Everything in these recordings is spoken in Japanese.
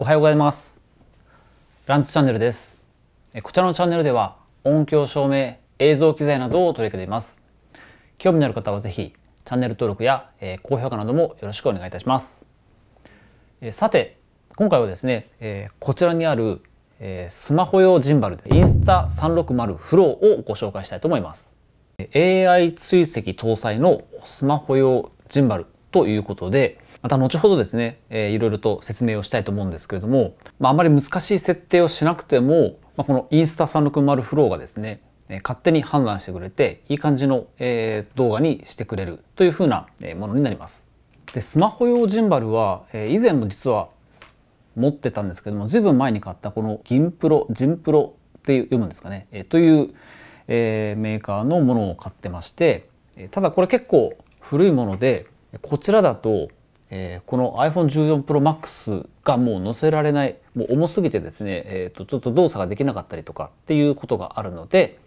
おはようございますランチチャンネルですこちらのチャンネルでは音響照明映像機材などを取り組んでいます興味のある方はぜひチャンネル登録や高評価などもよろしくお願いいたしますさて今回はですねこちらにあるスマホ用ジンバルインスタ360フローをご紹介したいと思います AI 追跡搭載のスマホ用ジンバルということで、また後ほどですね、えー、いろいろと説明をしたいと思うんですけれども、まあ、あまり難しい設定をしなくても、まあ、このインスタ360フローがですね、勝手に判断してくれて、いい感じの、えー、動画にしてくれるというふうなものになります。で、スマホ用ジンバルは、えー、以前も実は持ってたんですけども、随分前に買ったこの銀プロ、ジンプロっていう読むんですかね、えー、という、えー、メーカーのものを買ってまして、ただこれ結構古いもので、こちらだと、えー、この iPhone14 Pro Max がもう載せられないもう重すぎてですね、えーと、ちょっと動作ができなかったりとかっていうことがあるので、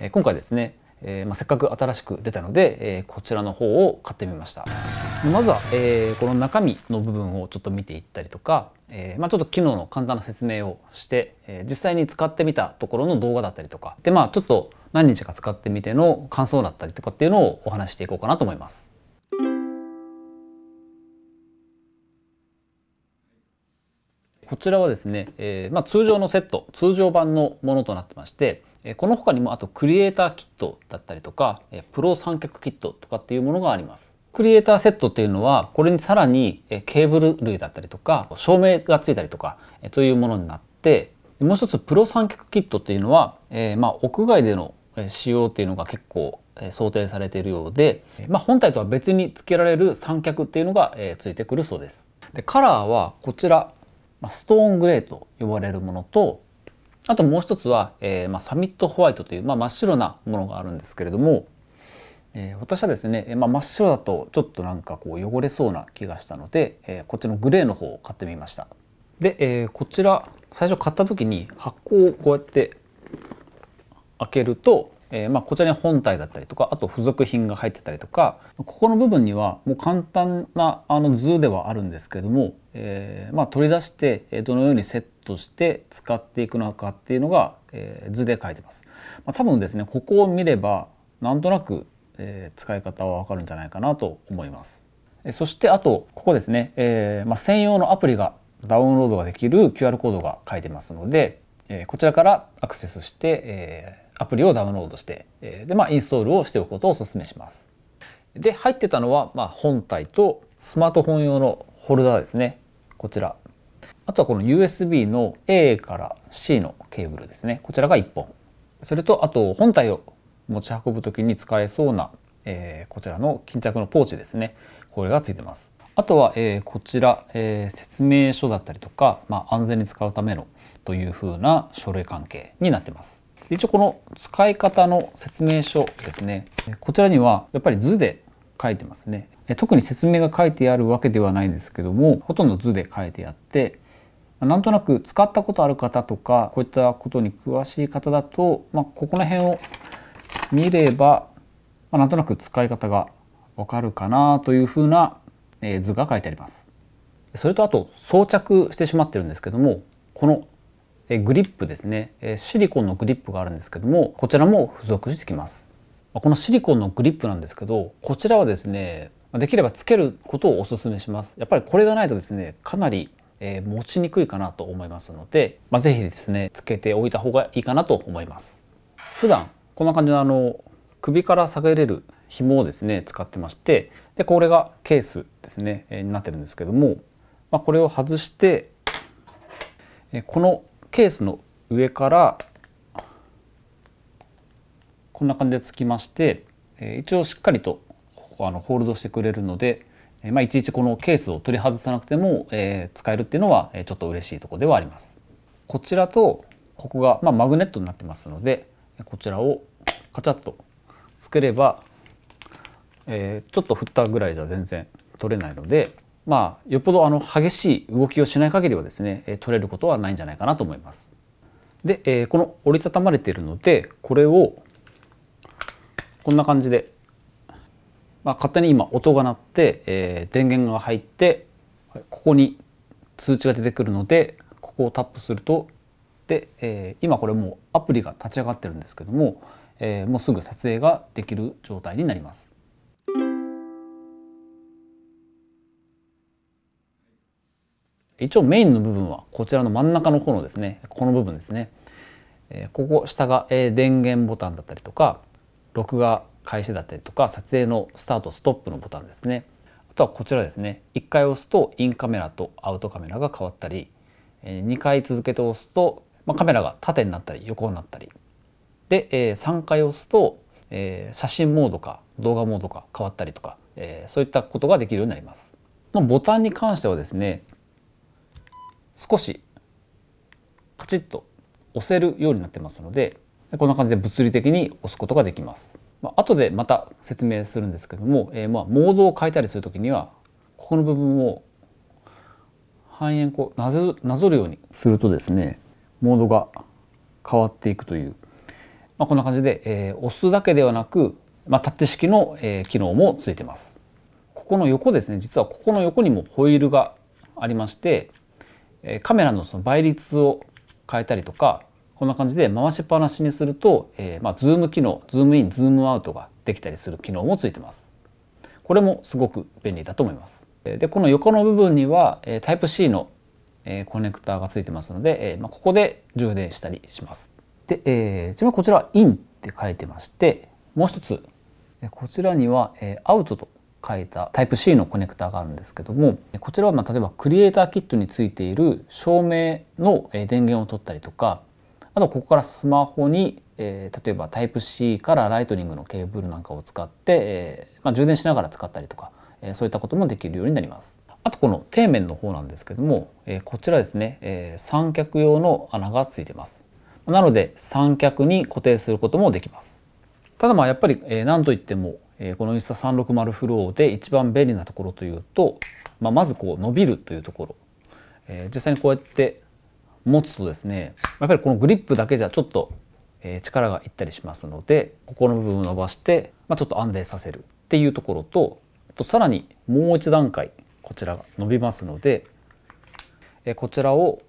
えー、今回ですね、えー、まあ、せっかく新しく出たので、えこちらの方を買ってみましたまずは、えこの中身の部分をちょっと見ていったりとか、えまあ、ちょっと機能の簡単な説明をして、え実際に使ってみたところの動画だったりとかでまあちょっと何日か使ってみての感想だったりとかっていうのをお話していこうかなと思いますこちらはですね、えー、まあ、通常のセット通常版のものとなってまして、えこの他にもあとクリエイターキットだったりとか、えプロ三脚キットとかっていうものがあります。クリエイターセットっていうのはこれにさらにケーブル類だったりとか照明がついたりとかというものになってもう一つプロ三脚キットっていうのは、えー、まあ屋外での使用っていうのが結構想定されているようで、まあ、本体とは別に付けられる三脚っていうのがついてくるそうです。でカラーはこちらまあ、ストーングレーと呼ばれるものとあともう一つは、えーまあ、サミットホワイトという、まあ、真っ白なものがあるんですけれども、えー、私はですね、まあ、真っ白だとちょっとなんかこう汚れそうな気がしたので、えー、こっちのグレーの方を買ってみました。で、えー、こちら最初買った時に箱をこうやって開けるとえー、まあ、こちらに本体だったりとかあと付属品が入ってたりとかここの部分にはもう簡単なあの図ではあるんですけども、えー、まあ、取り出してどのようにセットして使っていくのかっていうのが、えー、図で書いてます。まあ、多分ですねここを見ればなんとなく、え使い方はわかるんじゃないかなと思います。えそしてあとここですね、えまあ専用のアプリがダウンロードができる QR コードが書いてますので、えこちらからアクセスして、えーアプリをダウンロードして、えー、で、まあ、インストールをしておくことをお勧めします。で、入ってたのは、まあ、本体とスマートフォン用のホルダーですね。こちら。あとはこの USB の A から C のケーブルですね。こちらが1本。それと、あと本体を持ち運ぶ時に使えそうな、えー、こちらの巾着のポーチですね。これがついてます。あとは、えー、こちら、えー、説明書だったりとか、まあ、安全に使うためのというふうな書類関係になってます。一応この使い方の説明書ですね。こちらにはやっぱり図で書いてますね。特に説明が書いてあるわけではないんですけども、ほとんど図で書いてあって、なんとなく使ったことある方とか、こういったことに詳しい方だと、まあ、ここら辺を見れば、まあ、なんとなく使い方がわかるかなというふうな図が書いてあります。それとあと装着してしまってるんですけども、このグリップですねシリコンのグリップがあるんですけどもこちらも付属してきますこのシリコンのグリップなんですけどこちらはですねできればつけることをお勧めしますやっぱりこれがないとですねかなりえ持ちにくいかなと思いますので、まあ、ぜですねつけておいた方がいいかなと思います普段こんな感じのあの首から下げれる紐をですね使ってましてでこれがケースですね、えになってるんですけども、まあ、これを外して、えこのケースの上からこんな感じでつきまして一応しっかりとあのホールドしてくれるので、まあ、いちいちこのケースを取り外さなくても、え使えるっていうのはちょっと嬉しいとこではあります。こちらとここが、まあ、マグネットになってますのでこちらをカチャッとつければ、えちょっと振ったぐらいじゃ全然取れないのでまあ、よっぽどあの激しい動きをしない限りはですね取れることはないんじゃないかなと思います。で、えー、この折りたたまれているのでこれをこんな感じで、まあ、勝手に今音が鳴って、えー、電源が入ってここに通知が出てくるのでここをタップするとで、えー、今これもうアプリが立ち上がってるんですけども、えもうすぐ撮影ができる状態になります。一応メインの部分はこちらの真ん中の方のですねこの部分ですね、えここ下が、え電源ボタンだったりとか録画開始だったりとか撮影のスタートストップのボタンですねあとはこちらですね1回押すとインカメラとアウトカメラが変わったり、え2回続けて押すと、まカメラが縦になったり横になったりで、え3回押すと、え写真モードか動画モードか変わったりとか、えそういったことができるようになります。ボタンに関してはですね少しカチッと押せるようになってますのでこんな感じで物理的に押すことができます。まあ後でまた説明するんですけども、えー、まあモードを変えたりする時にはここの部分を半円こうなぞなぞるようにするとですねモードが変わっていくという、まあ、こんな感じで、えー、押すだけではなく、まあ、タッチ式の、えー、機能もついてます。ここの横ですね実はここの横にもホイールがありましてカメラのその倍率を変えたりとかこんな感じで回しっぱなしにすると、えー、まあ、ズーム機能ズームインズームアウトができたりする機能もついてますこれもすごく便利だと思いますでこの横の部分には、えー、タイプ C の、えー、コネクターがついてますので、えーまあ、ここで充電したりしますで、えー、ちなみにこちらは IN って書いてましてもう一つこちらには、えー、アウトと書いたタイプ c のコネクタがあるんですけどもこちらはま例えばクリエイターキットについている照明の電源を取ったりとかあとここからスマホに、え例えばタイプ c からライトニングのケーブルなんかを使って、えま充電しながら使ったりとか、えそういったこともできるようになります。あとこの底面の方なんですけども、えこちらですね、え三脚用の穴がついてます。なので三脚に固定することもできます。ただまあやっぱり、え何といってもえこのインスタ360フローで一番便利なところというと、まあ、まずこう伸びるというところ、えー、実際にこうやって持つとですねやっぱりこのグリップだけじゃちょっと、え力がいったりしますのでここの部分を伸ばして、まあ、ちょっと安定させるっていうところととさらにもう一段階こちらが伸びますので、えこちらを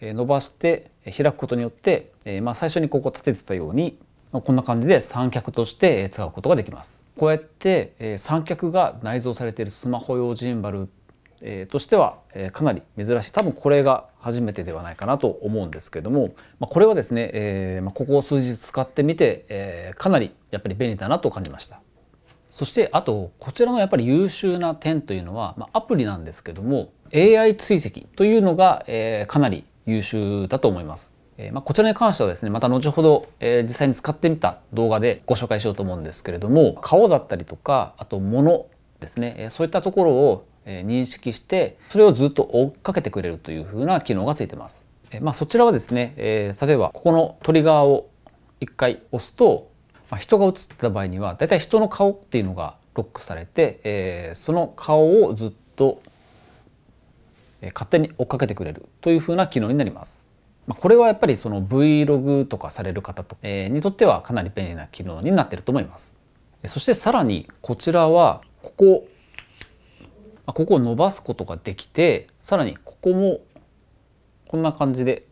伸ばして開くことによって、えまあ最初にここ立ててたようにこんな感じで三脚として使うことができます。こうやって、えー、三脚が内蔵されているスマホ用ジンバル、えー、としては、えー、かなり珍しい多分これが初めてではないかなと思うんですけども、まあ、これはですね、えーまあ、ここ数日使ってみて、えー、かなりやっぱり便利だなと感じました。そしてあとこちらのやっぱり優秀な点というのは、まあ、アプリなんですけども AI 追跡というのが、えー、かなり優秀だと思います。えー、まあ、こちらに関してはですねまた後ほど、えー、実際に使ってみた動画でご紹介しようと思うんですけれども顔だったりとかあと物ですね、えそういったところを、え認識してそれをずっと追っかけてくれるという風な機能がついてます。えまあ、そちらはですね、え例えばここのトリガーを1回押すと、まあ、人が映ってた場合にはだいたい人の顔っていうのがロックされて、えその顔をずっと勝手に追っかけてくれるという風な機能になります。まあ、これはやっぱりその Vlog とかされる方と、えにとってはかなり便利な機能になってると思います。そしてさらにこちらはここここを伸ばすことができてさらにここもこんな感じで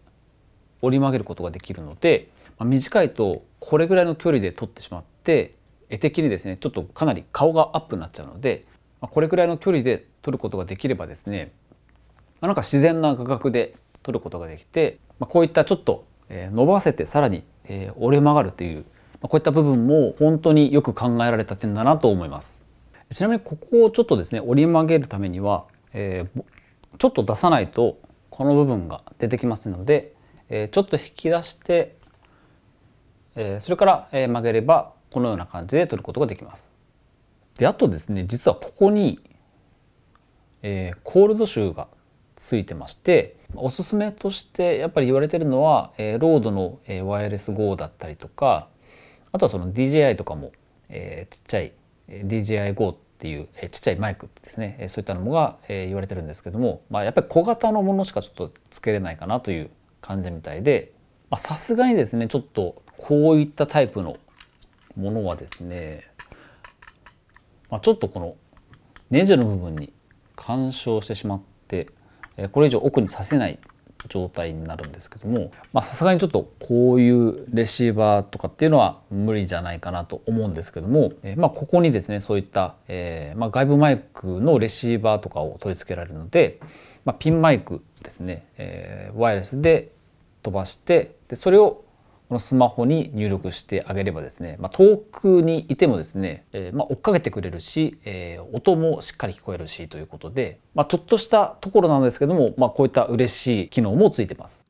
折り曲げることができるので、まあ、短いとこれぐらいの距離で撮ってしまって絵的にですねちょっとかなり顔がアップになっちゃうので、まあ、これぐらいの距離で撮ることができればですね、まあ、なんか自然な画角で取ることができて、まあ、こういったちょっと伸ばせてさらに折れ曲がるという、まあ、こういった部分も本当によく考えられた点だなと思います。ちなみにここをちょっとですね折り曲げるためには、えー、ちょっと出さないとこの部分が出てきますので、えー、ちょっと引き出して、えー、それから曲げればこのような感じで取ることができます。であとですね実はここに、えー、コールド臭がついてましておすすめとしてやっぱり言われてるのは、えー、ロードの、えー、ワイヤレス GO だったりとかあとはその DJI とかも、えー、ちっちゃい DJIGO っていう、えー、ちっちゃいマイクですね、えー、そういったのが、えー、言われてるんですけども、まあ、やっぱり小型のものしかちょっとつけれないかなという感じみたいでさすがにですねちょっとこういったタイプのものはですね、まあ、ちょっとこのネジの部分に干渉してしまってこれ以上奥にさせない状態になるんですけどもさすがにちょっとこういうレシーバーとかっていうのは無理じゃないかなと思うんですけども、えまあ、ここにですねそういった、えー、まあ、外部マイクのレシーバーとかを取り付けられるので、まあ、ピンマイクですね、えー、ワイヤレスで飛ばしてでそれをこのスマホに入力してあげればですね、まあ、遠くにいてもですね、えー、まあ、追っかけてくれるし、えー、音もしっかり聞こえるしということで、まあ、ちょっとしたところなんですけども、まあ、こういった嬉しい機能もついてます。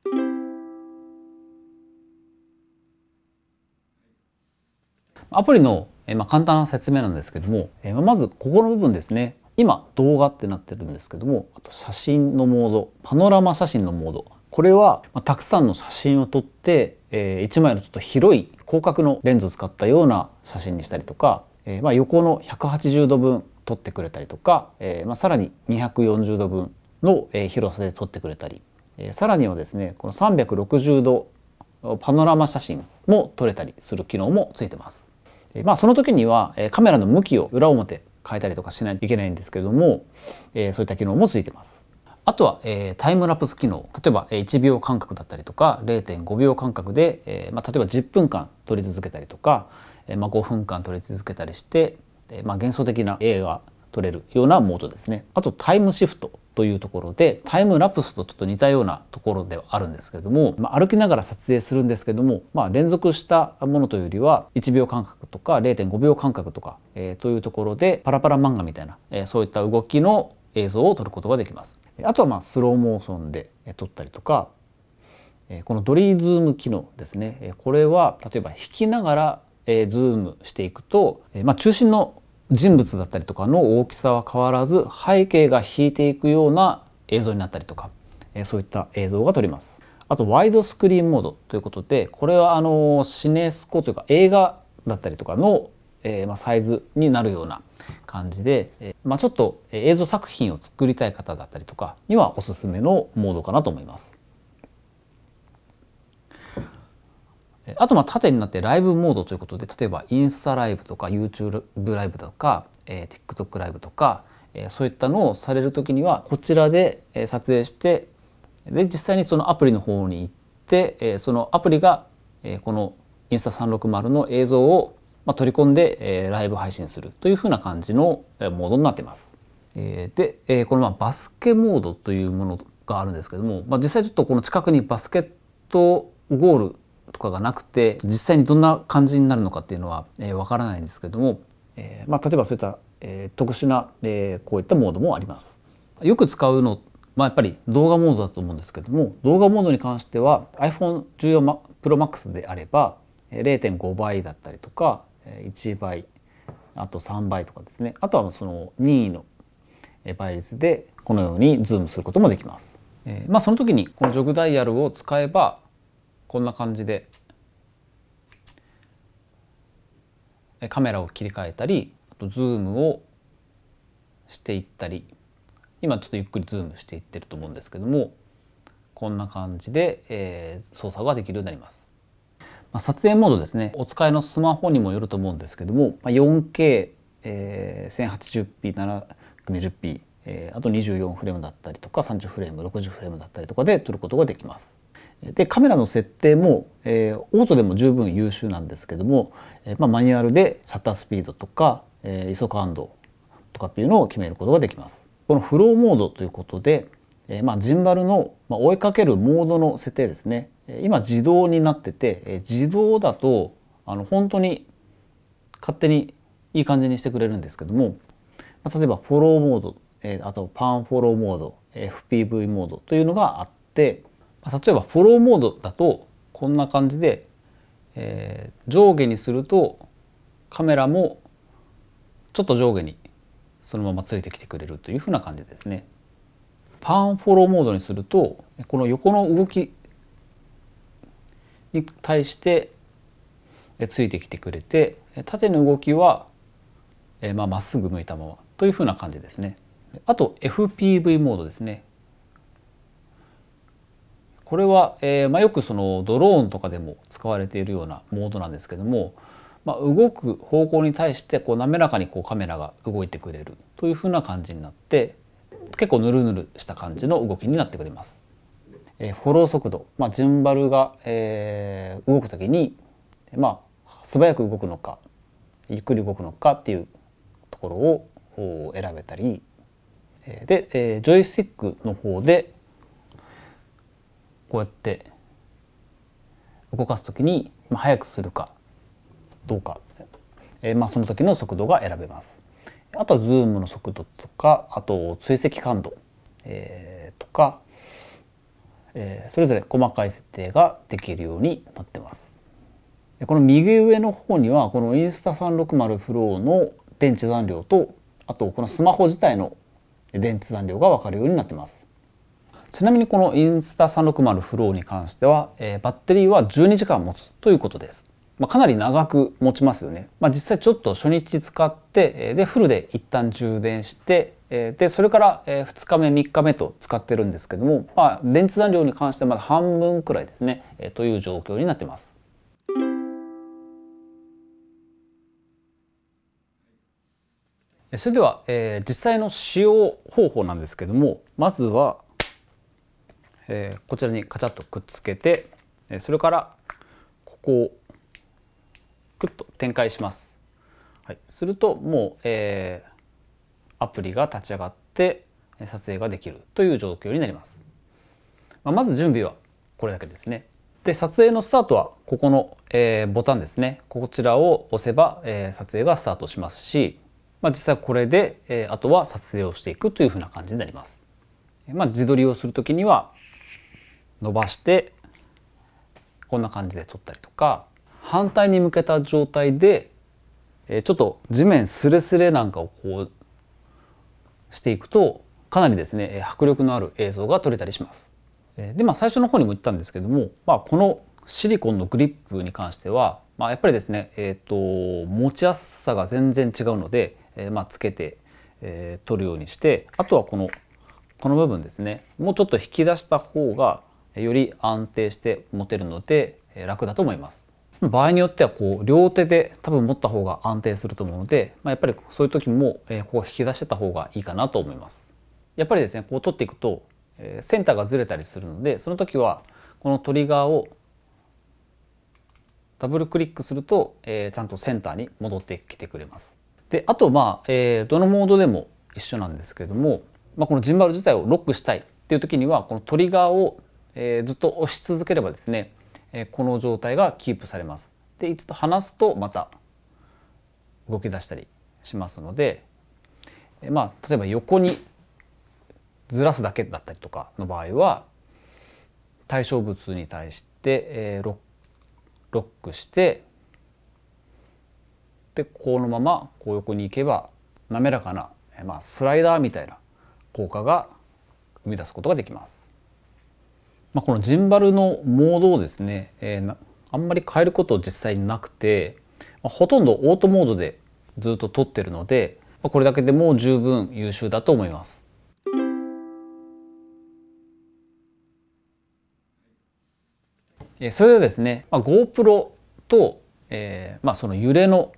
アプリの、えー、ま簡単な説明なんですけども、えまずここの部分ですね今動画ってなってるんですけどもあと写真のモードパノラマ写真のモードこれは、まあ、たくさんの写真を撮って、え1枚のちょっと広い広角のレンズを使ったような写真にしたりとか、えまあ、横の180度分撮ってくれたりとか、えまあ、さらに240度分の、え広さで撮ってくれたり、えさらにはですねこの360度パノラマ写真も撮れたりする機能もついてます。えまあ、その時には、えカメラの向きを裏表変えたりとかしないといけないんですけれども、えー、そういった機能もついてます。あとは、えー、タイムラプス機能例えば1秒間隔だったりとか0.5秒間隔で、えーまあ、例えば10分間撮り続けたりとか、えーまあ、5分間撮り続けたりして、えーまあ、幻想的な映画撮れるようなモードですね。あとタイムシフトというところでタイムラプスとちょっと似たようなところではあるんですけれども、まあ、歩きながら撮影するんですけども、まあ、連続したものというよりは1秒間隔とか0.5秒間隔とか、えー、というところでパラパラ漫画みたいな、えー、そういった動きの映像を撮ることができます。あとはまあスローモーションで撮ったりとかこのドリーズーム機能ですねこれは例えば弾きながらズームしていくと、まあ、中心の人物だったりとかの大きさは変わらず背景が引いていくような映像になったりとかそういった映像が撮れます。あとワイドスクリーンモードということでこれはあのシネスコというか映画だったりとかのえー、まあ、サイズになるような感じで、えー、まあ、ちょっと映像作品を作りたい方だったりとかにはおすすめのモードかなと思います。あとまあ縦になってライブモードということで例えばインスタライブとか YouTube ライブとか、えー、TikTok ライブとか、えー、そういったのをされる時にはこちらで撮影してで実際にそのアプリの方に行って、えー、そのアプリが、えー、このインスタ360の映像をまあ、取り込んで、えー、ライブ配信するというふうな感じのモードになってます。えー、で、えー、このまあバスケモードというものがあるんですけども、まあ、実際ちょっとこの近くにバスケットゴールとかがなくて実際にどんな感じになるのかっていうのはわ、えー、からないんですけども、えーまあ、例えばそういった、えー、特殊な、えー、こういったモードもあります。よく使うのまあ、やっぱり動画モードだと思うんですけども動画モードに関しては iPhone14 Pro Max であれば0.5倍だったりとか1倍あと3倍とかですねあとはその任意の倍率でこのようにズームすることもできます。えー、まあ、その時にこのジョグダイヤルを使えばこんな感じでカメラを切り替えたりあとズームをしていったり今ちょっとゆっくりズームしていってると思うんですけどもこんな感じで、えー、操作ができるようになります。ま撮影モードですねお使いのスマホにもよると思うんですけども、ま 4K、え 1080p720p、えー、あと24フレームだったりとか30フレーム60フレームだったりとかで撮ることができます。でカメラの設定も、えー、オートでも十分優秀なんですけども、えー、まあ、マニュアルでシャッタースピードとか、えー、ISO 感度とかっていうのを決めることができます。このフローモードということで、えまあ、ジンバルの追いかけるモードの設定ですね今自動になってて自動だとあの本当に勝手にいい感じにしてくれるんですけども例えばフォローモードあとパンフォローモード FPV モードというのがあって例えばフォローモードだとこんな感じで、え上下にするとカメラもちょっと上下にそのままついてきてくれるというふうな感じですね。パンフォローモードにするとこの横の動きに対してついてきてくれて縦の動きはまあ、っすぐ向いたままというふうな感じですね。あと FPV モードですね。これは、えー、まあ、よくそのドローンとかでも使われているようなモードなんですけども、まあ、動く方向に対してこう滑らかにこうカメラが動いてくれるというふうな感じになって結構ヌルヌルした感じの動きになってくれます。えー、フォロー速度、まあ、ジンバルが、えー、動く時に、まあ、素早く動くのかゆっくり動くのかっていうところを選べたりで、えー、ジョイスティックの方でこうやって動かす時に、まあ、速くするかどうか、えーまあ、その時の速度が選べます。あとはズームの速度とかあと追跡感度、えー、とか、えー、それぞれ細かい設定ができるようになってます。この右上の方にはこのインスタ360フローの電池残量とあとこのスマホ自体の電池残量が分かるようになってます。ちなみにこのインスタ360フローに関しては、えー、バッテリーは12時間持つということです。まあ、かなり長く持ちますよね。まあ、実際ちょっと初日使ってでフルで一旦充電してでそれから2日目3日目と使ってるんですけども、まあ、電池残量に関してはまだ半分くらいですねという状況になってます。それでは、えー、実際の使用方法なんですけどもまずは、えー、こちらにカチャッとくっつけてそれからここをクッと展開します。はい、するともう、えー、アプリが立ち上がって撮影ができるという状況になります。まあ、まず準備はこれだけですね。で撮影のスタートはここの、えー、ボタンですねこちらを押せば、えー、撮影がスタートしますし、まあ、実際これで、えー、あとは撮影をしていくというふうな感じになります。まあ、自撮りをする時には伸ばしてこんな感じで撮ったりとか反対に向けた状態で、えちょっと地面すれすれなんかをこうしていくとかなりですね迫力のある映像が撮れたりします。でまあ最初の方にも言ったんですけども、まあ、このシリコンのグリップに関しては、まあ、やっぱりですね、えーと、と持ちやすさが全然違うので、えー、まあ、つけて、えー、取るようにしてあとはこのこの部分ですねもうちょっと引き出した方がより安定して持てるので、えー、楽だと思います。場合によってはこう両手で多分持った方が安定すると思うので、まあ、やっぱりそういう時も、えここ引き出してた方がいいかなと思います。やっぱりですねこう取っていくと、えセンターがずれたりするのでその時はこのトリガーをダブルクリックすると、えちゃんとセンターに戻ってきてくれます。であとまあ、えどのモードでも一緒なんですけれども、まあ、このジンバル自体をロックしたいっていう時にはこのトリガーを、えずっと押し続ければですねえこの状態がキープされます。で一度離すとまた動き出したりしますので、えまあ、例えば横にずらすだけだったりとかの場合は対象物に対して、えロックしてでこのままこう横に行けば滑らかな、えまあ、スライダーみたいな効果が生み出すことができます。まあ、このジンバルのモードをですね、えー、あんまり変えること実際なくて、まあ、ほとんどオートモードでずっと撮ってるので、まあ、これだけでも十分優秀だと思います。それでですね、まあ、GoPro と、えーまあ、その揺れの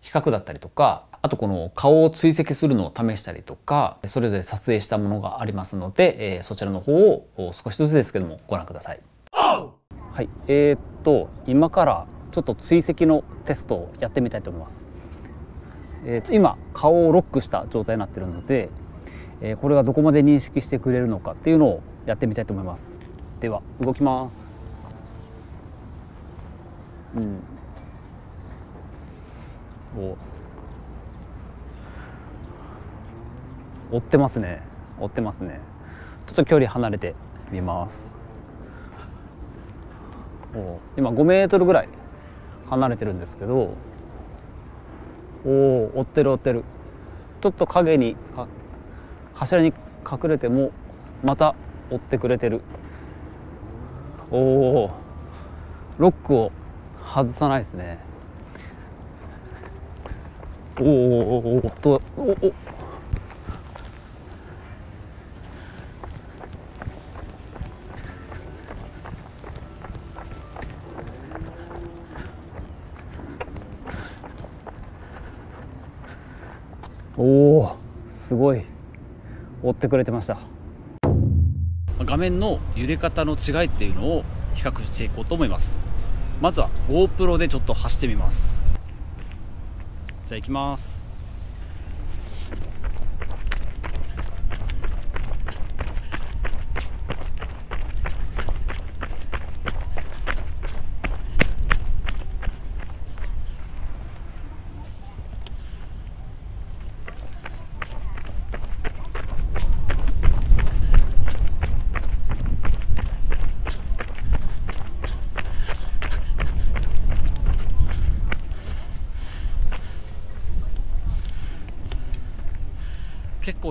比較だったりとかあとこの顔を追跡するのを試したりとかそれぞれ撮影したものがありますので、えー、そちらの方を少しずつですけどもご覧ください。はいえー、っと今からちょっと追跡のテストをやってみたいと思います。えー、っと今顔をロックした状態になってるので、えー、これがどこまで認識してくれるのかっていうのをやってみたいと思います。では動きます。うん、お追ってますね追ってますねちょっと距離離れてみますお今5メートルぐらい離れてるんですけどおお追ってる追ってるちょっと影に柱に隠れてもまた追ってくれてるおおロックを外さないですねおおおおおおおおすごい追ってくれてました画面の揺れ方の違いっていうのを比較していこうと思いますまずは GoPro でちょっと走ってみますじゃあ行きます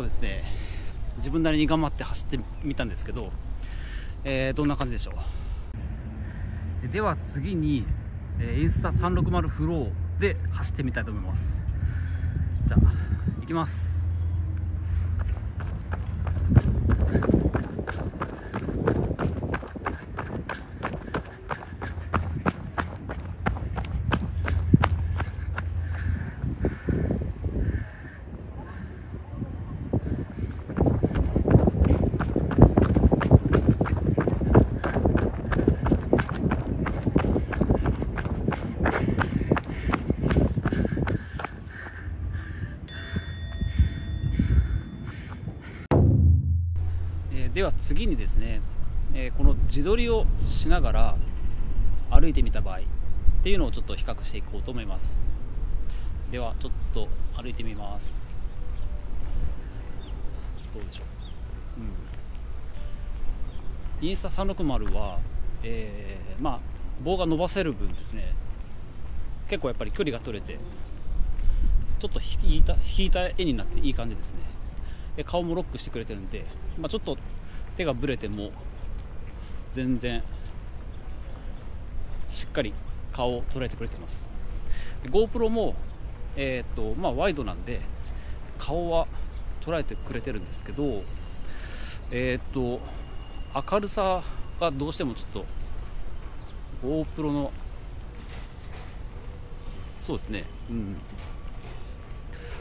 ですね自分なりに頑張って走ってみたんですけど、えー、どんな感じでしょうでは次に、インスタ360フローで走ってみたいと思いますじゃあ行きますでは次にですね、えこの自撮りをしながら歩いてみた場合っていうのをちょっと比較していこうと思いますではちょっと歩いてみますどうでしょう、うん、インスタ360は、えー、まあ棒が伸ばせる分ですね結構やっぱり距離が取れてちょっと引いた引いた絵になっていい感じですねで顔もロックしてくれてるんで、まあ、ちょっと手がぶれても全然しっかり顔を捉えてくれてます GoPro も、えーとまあ、ワイドなんで顔は捉えてくれてるんですけどえっ、ー、と明るさがどうしてもちょっと GoPro のそうですねうん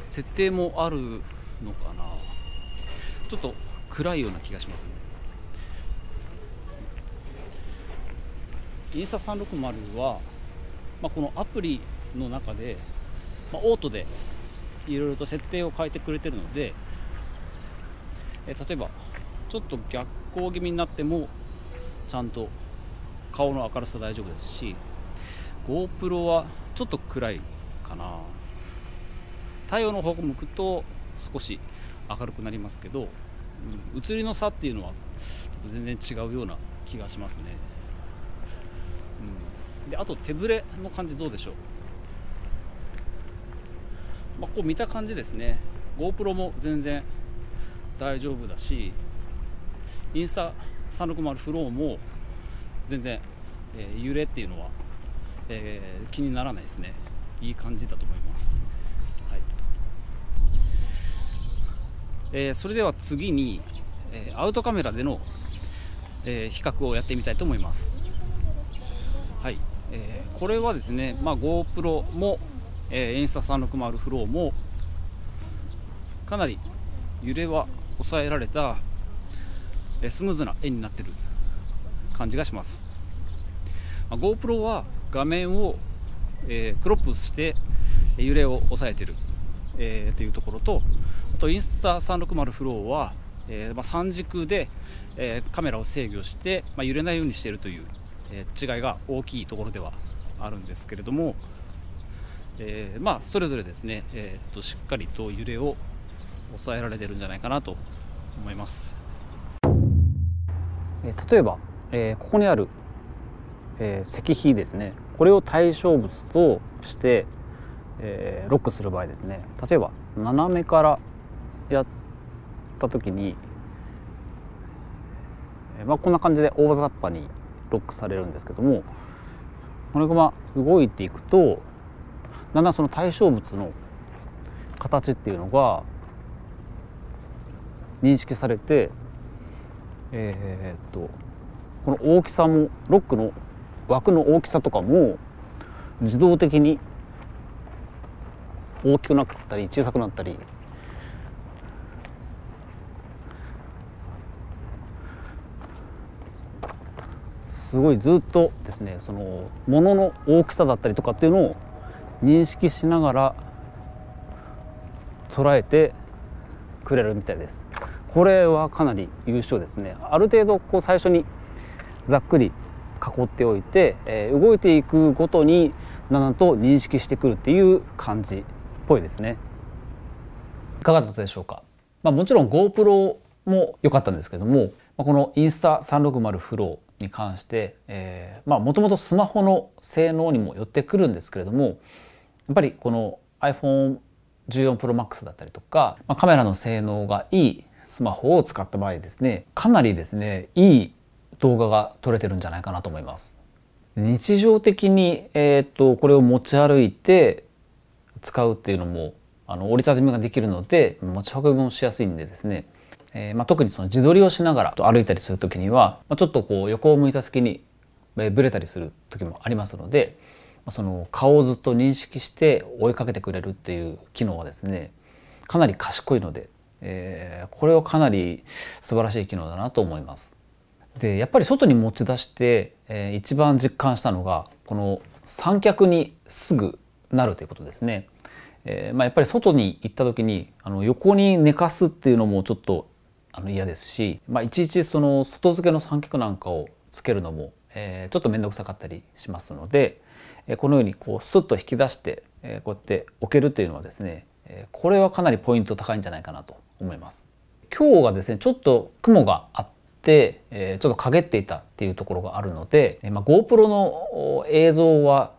設定もあるのかなちょっと暗いような気がしますねインスタ360は、まあ、このアプリの中で、まあ、オートでいろいろと設定を変えてくれてるので、え例えばちょっと逆光気味になってもちゃんと顔の明るさ大丈夫ですし GoPro はちょっと暗いかな太陽の方向向くと少し明るくなりますけどうん、移りの差っていうのは全然違うような気がしますね、うん、であと手ぶれの感じどうでしょう、まあ、こう見た感じですね GoPro も全然大丈夫だしインスタ360フローも全然、えー、揺れっていうのは、えー、気にならないですねいい感じだと思いますえー、それでは次に、えー、アウトカメラでの、えー、比較をやってみたいと思います。はいえー、これはですね、まあ、GoPro も、えー、インスタ360フローもかなり揺れは抑えられた、えー、スムーズな絵になってる感じがします。まあ、GoPro は画面を、えー、クロップして揺れを抑えてるえー、というところとあとインスタ360フローは、えーまあ、三軸で、えー、カメラを制御して、まあ、揺れないようにしているという、えー、違いが大きいところではあるんですけれども、えー、まあそれぞれですね、えー、としっかりと揺れを抑えられてるんじゃないかなと思います。え例えば、えー、ここにある、えー、石碑ですねこれを対象物としてえー、ロックする場合ですね例えば斜めからやった時に、えまあ、こんな感じで大雑把にロックされるんですけどもこのまま動いていくとだんだんその対象物の形っていうのが認識されてえー、っとこの大きさもロックの枠の大きさとかも自動的に大きくなったり小さくなったりすごいずっとですねそのものの大きさだったりとかっていうのを認識しながら捉えてくれるみたいですこれはかなり優秀ですねある程度こう最初にざっくり囲っておいて、えー、動いていくごとにだんだんと認識してくるっていう感じぽいですねいかがだったでしょうか、まあ、もちろん GoPro も良かったんですけどもこのインスタ360フローに関してもともとスマホの性能にも寄ってくるんですけれどもやっぱりこの iPhone14ProMax だったりとか、まあ、カメラの性能がいいスマホを使った場合ですねかなりですねいい動画が撮れてるんじゃないかなと思います。日常的に、えーとこれを持ち歩いて使うっていうのもあの折りたたみができるので持ち運びもしやすいんでですね、えー、まあ、特にその自撮りをしながら歩いたりする時には、まあ、ちょっとこう横を向いた隙にぶれたりする時もありますので、まあ、その顔をずっと認識して追いかけてくれるっていう機能はですねかなり賢いので、えー、これはかなり素晴らしい機能だなと思います。でやっぱり外に持ち出して、えー、一番実感したのがこの三脚にすぐなるということですね。えーまあ、やっぱり外に行った時にあの横に寝かすっていうのもちょっとあの嫌ですし、まあ、いちいちその外付けの三脚なんかをつけるのも、えー、ちょっと面倒くさかったりしますので、えー、このようにこうスッと引き出して、えー、こうやって置けるというのはですね、えー、これはかなりポイント高いんじゃないかなと思います。今日がですねちょっと雲があって、えちょっと陰っていたっていうところがあるので、えまあ、GoPro の映像は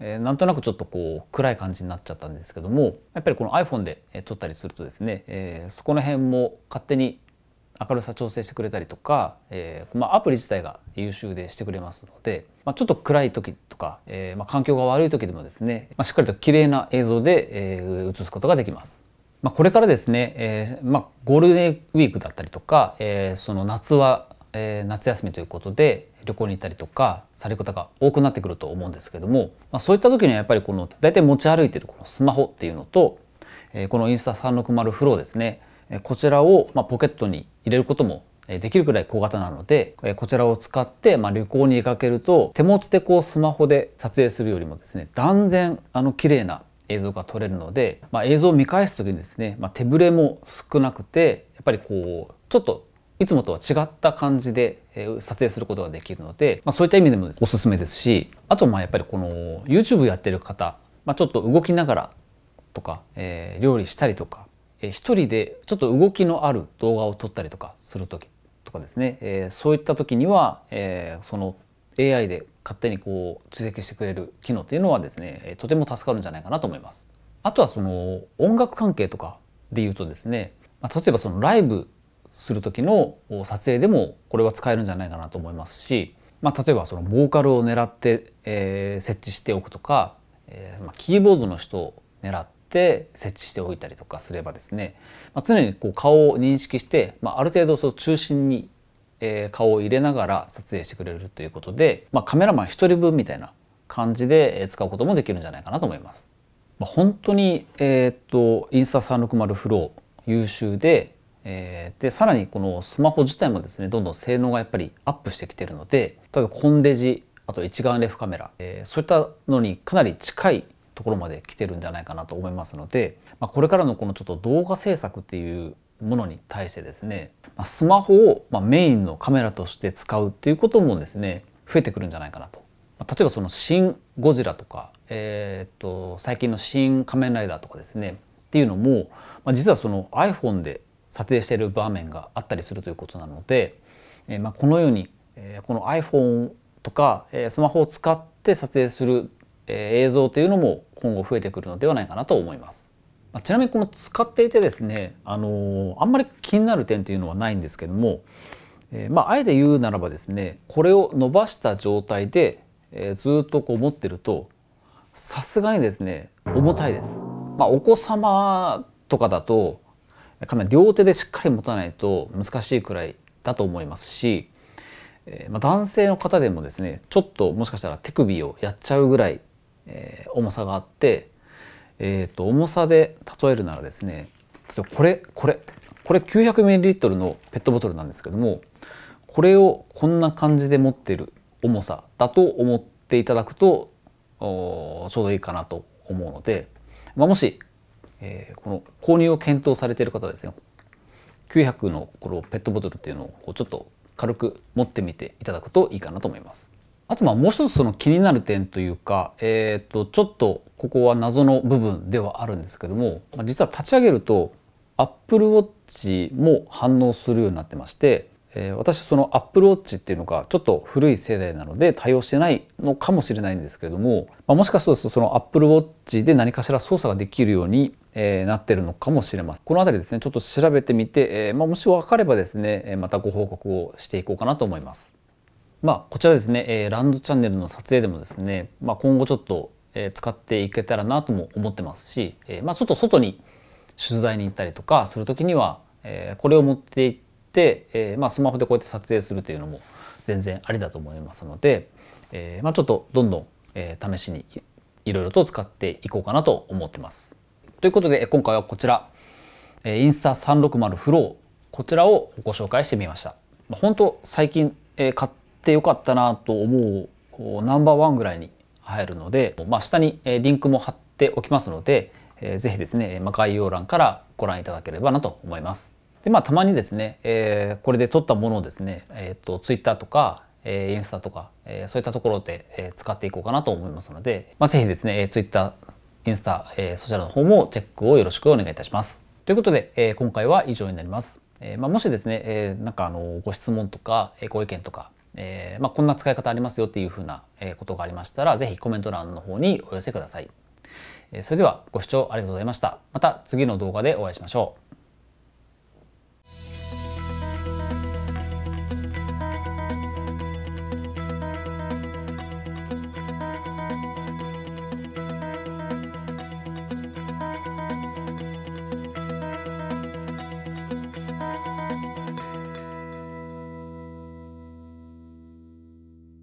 えー、なんとなくちょっとこう暗い感じになっちゃったんですけどもやっぱりこの iPhone で撮ったりするとですね、えー、そこの辺も勝手に明るさ調整してくれたりとか、えーまあ、アプリ自体が優秀でしてくれますので、まあ、ちょっと暗い時とか、えーまあ、環境が悪い時でもですね、まあ、しっかりと綺麗な映像で、えー、映すことができます。まあ、これからですね、えーまあ、ゴールデンウィークだったりとか、えー、その夏はえー、夏休みということで旅行に行ったりとかされる方が多くなってくると思うんですけども、まあ、そういった時にはやっぱりこの大体持ち歩いてるこのスマホっていうのと、えー、このインスタ360フローですねこちらをまポケットに入れることもできるくらい小型なのでこちらを使ってま旅行に出かけると手持ちでこうスマホで撮影するよりもですね断然あの綺麗な映像が撮れるので、まあ、映像を見返す時にですね、まあ、手ぶれも少なくてやっぱりこうちょっといつもとは違った感じで撮影することができるので、まあ、そういった意味でもおすすめですしあとまあやっぱりこの YouTube やってる方、まあ、ちょっと動きながらとか、えー、料理したりとか、えー、一人でちょっと動きのある動画を撮ったりとかする時とかですね、えー、そういった時には、えー、その AI で勝手にこう追跡してくれる機能っていうのはですねとても助かるんじゃないかなと思います。あとはその音楽関係とかで言うとですね、まあ、例えばそのライブする時の撮影でもこれは使えるんじゃないかなと思いますし、まあ、例えばそのボーカルを狙って、えー、設置しておくとか、えー、キーボードの人を狙って設置しておいたりとかすればですね、まあ、常にこう顔を認識して、まあ、ある程度その中心に、えー、顔を入れながら撮影してくれるということで、まあ、カメラマン1人分みたいな感じで使うこともできるんじゃないかなと思います。まあ、本当に、えー、っとインスタ360フロー優秀でえー、でさらにこのスマホ自体もですねどんどん性能がやっぱりアップしてきてるので例えばコンデジあと一眼レフカメラ、えー、そういったのにかなり近いところまで来てるんじゃないかなと思いますので、まあ、これからのこのちょっと動画制作っていうものに対してですね、まあ、スマホをまメインのカメラとして使うっていうこともですね増えてくるんじゃないかなと。まあ、例えばその「新ゴジラ」とか、えー、っと最近の「新仮面ライダー」とかですねっていうのも、まあ、実はその iPhone で撮影している場面があったりするということなので、えまあ、このように、えこの iPhone とか、えスマホを使って撮影する、え映像というのも今後増えてくるのではないかなと思います。まあ、ちなみにこの使っていてですね、あのー、あんまり気になる点というのはないんですけども、えー、まあ、あえて言うならばですねこれを伸ばした状態で、えー、ずっとこう持ってるとさすがにですね重たいです。まあ、お子様とかだとかなり両手でしっかり持たないと難しいくらいだと思いますし、えー、まあ、男性の方でもですねちょっともしかしたら手首をやっちゃうぐらい、えー、重さがあって、えーと、重さで例えるならですね例えばこれこれこれ 900ml のペットボトルなんですけどもこれをこんな感じで持ってる重さだと思っていただくとちょうどいいかなと思うので、まあ、もしえー、この購入を検討されている方ですよ900のこのペットボトルっていうのをちょっと軽く持ってみていただくといいかなと思います。あとまあもう一つその気になる点というか、えー、とちょっとここは謎の部分ではあるんですけども実は立ち上げると Apple Watch も反応するようになってまして、えー、私その Apple Watch っていうのがちょっと古い世代なので対応してないのかもしれないんですけれども、まあ、もしかするとその Apple Watch で何かしら操作ができるようにえー、なってるのかもしれません。この辺りですねちょっと調べてみて、えー、まあ、もし分かればですねまたご報告をしていこうかなと思います。まあ、こちらですね、えー、ランドチャンネルの撮影でもですね、まあ、今後ちょっと、えー、使っていけたらなとも思ってますし、えー、まあ、ちょっと外に取材に行ったりとかする時には、えこれを持っていって、えまあ、スマホでこうやって撮影するというのも全然ありだと思いますので、えまあ、ちょっとどんどん、え試しにいろいろと使っていこうかなと思ってます。ということで今回はこちらインスタ360フローこちらをご紹介してみました。本当最近買ってよかったなと思うナンバーワンぐらいに入るので、まあ、下にリンクも貼っておきますので、えぜひですね、ま概要欄からご覧いただければなと思います。でまあ、たまにですね、えこれで撮ったものをですね、えーと、と Twitter とか、えインスタとか、えそういったところで、え使っていこうかなと思いますので、まあ、ぜひですね、Twitter インスタ、えー、そちらの方もチェックをよろしくお願いいたします。ということで、えー、今回は以上になります。えーまあ、もしですね、えー、なんかあのご質問とか、えー、ご意見とか、えーまあ、こんな使い方ありますよっていうふうなことがありましたら、ぜひコメント欄の方にお寄せください。それではご視聴ありがとうございました。また次の動画でお会いしましょう。